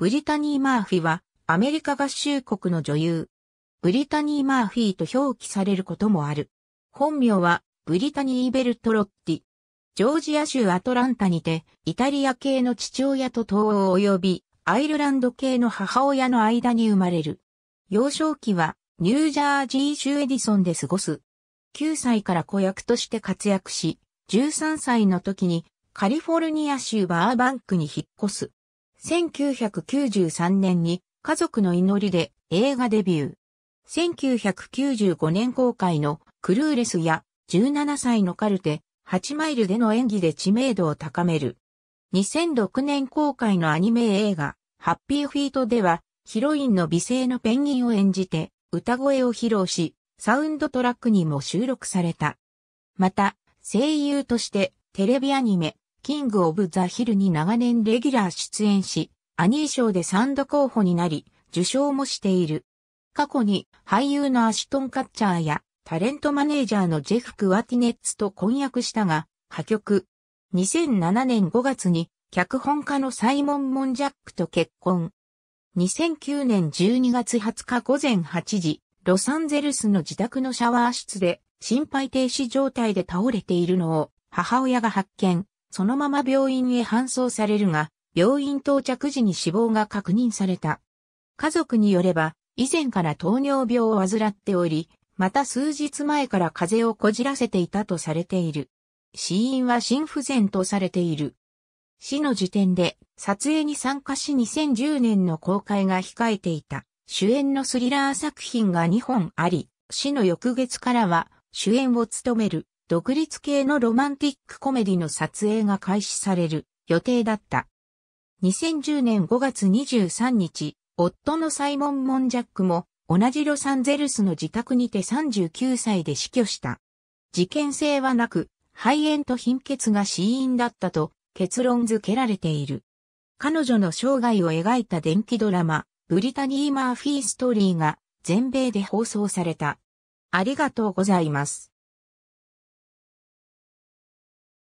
ブリタニー・マーフィは、アメリカ合衆国の女優。ブリタニー・マーフィーと表記されることもある。本名は、ブリタニー・ベルトロッティ。ジョージア州アトランタにて、イタリア系の父親と東欧及び、アイルランド系の母親の間に生まれる。幼少期は、ニュージャージー州エディソンで過ごす。9歳から子役として活躍し、13歳の時にカリフォルニア州バーバンクに引っ越す。1993年に家族の祈りで映画デビュー。1995年公開のクルーレスや17歳のカルテ、8マイルでの演技で知名度を高める。2006年公開のアニメ映画、ハッピーフィートでは、ヒロインの美声のペンギンを演じて、歌声を披露し、サウンドトラックにも収録された。また、声優として、テレビアニメ、キング・オブ・ザ・ヒルに長年レギュラー出演し、アニー賞で3度候補になり、受賞もしている。過去に俳優のアシュトン・カッチャーやタレントマネージャーのジェフ・クワティネッツと婚約したが、破局。2007年5月に脚本家のサイモン・モンジャックと結婚。2009年12月20日午前8時、ロサンゼルスの自宅のシャワー室で心肺停止状態で倒れているのを母親が発見、そのまま病院へ搬送されるが、病院到着時に死亡が確認された。家族によれば、以前から糖尿病を患っており、また数日前から風邪をこじらせていたとされている。死因は心不全とされている。死の時点で撮影に参加し2010年の公開が控えていた主演のスリラー作品が2本あり、死の翌月からは主演を務める独立系のロマンティックコメディの撮影が開始される予定だった。2010年5月23日、夫のサイモン・モンジャックも同じロサンゼルスの自宅にて39歳で死去した。事件性はなく、肺炎と貧血が死因だったと結論付けられている。彼女の生涯を描いた電気ドラマ、ブリタニー・マーフィー・ストーリーが全米で放送された。ありがとうございます。